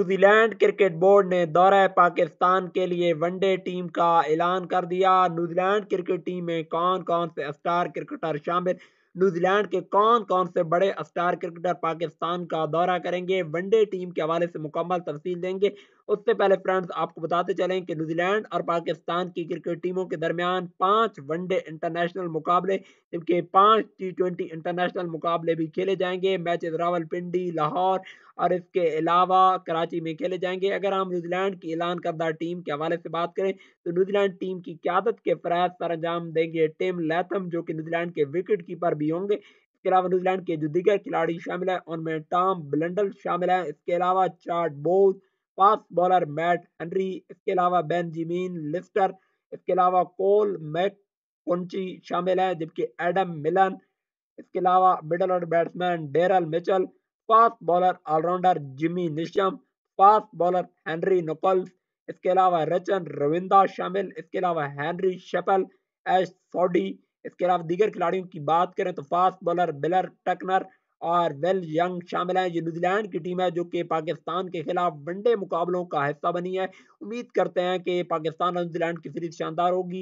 New Zealand cricket board ने दौरे पाकिस्तान के लिए वनडे टीम का ऐलान कर दिया न्यूजीलैंड क्रिकेट टीम में कौन कौन से स्टार क्रिकेटर शामिल न्यूजीलैंड के कौन कौन से बड़े स्टार क्रिकेटर पाकिस्तान का दौरा करेंगे वनडे टीम के हवाले से मुकम्मल तफसील देंगे उससे पहले फ्रेंड्स आपको बताते चलें कि न्यूजीलैंड और पाकिस्तान की क्रिकेट टीमों के दरमियान पांच वनडे इंटरनेशनल मुकाबले जबकि पांच टी ट्वेंटी इंटरनेशनल मुकाबले भी खेले जाएंगे मैचेस रावलपिंडी लाहौर और इसके अलावा कराची में खेले जाएंगे अगर हम न्यूजीलैंड की ऐलान करदा टीम के हवाले से बात करें तो न्यूजीलैंड टीम की क्यादत के फराज सर अंजाम देंगे टिम लैथम जो कि न्यूजीलैंड के विकेट कीपर भी होंगे इसके अलावा न्यूजीलैंड के जो दिग्गर खिलाड़ी शामिल है उनमें टॉम ब्लेंडल शामिल है इसके अलावा चार्ट बोल फास्ट बॉलर मैट हनरी इसके अलावा बेंजामिन लिस्टर इसके अलावा कोल मैक कुंची शामिल है जबकि एडम मिलन इसके अलावा middle order batsman Daryl Mitchell fast bowler allrounder Jimmy Neesham fast bowler Henry Nicholls इसके अलावा रचन रविंदा शामिल इसके अलावा हेनरी शेपल एस सॉडी इसके अलावा दीगर खिलाड़ियों की बात करें तो फास्ट बॉलर बिलर टकनर और वेल यंग शामिल हैं ये न्यूजीलैंड की टीम है जो कि पाकिस्तान के खिलाफ वनडे मुकाबलों का हिस्सा बनी है उम्मीद करते हैं कि पाकिस्तान और न्यूजीलैंड की सीरीज शानदार होगी